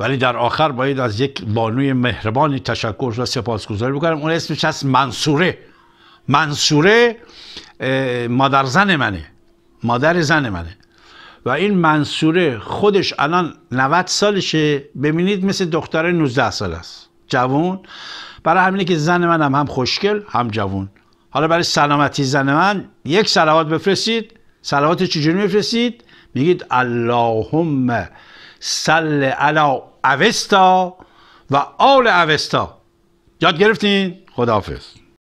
ولی در آخر باید از یک بانوی مهربانی تشکر و سپاسگزاری بکنم اون اسمش هست منصوره منصوره مادر زن منه مادر زن منه و این منصوره خودش الان 90 سالشه ببینید مثل دختر 19 سال است جوون برای همینه که زن من هم, هم خوشگل هم جوون حالا برای سلامتی زن من یک سلوات بفرستید سلوات چجوری میفرستید میگید اللهم سل علا اوستا و آل اوستا یاد گرفتین خداحافظ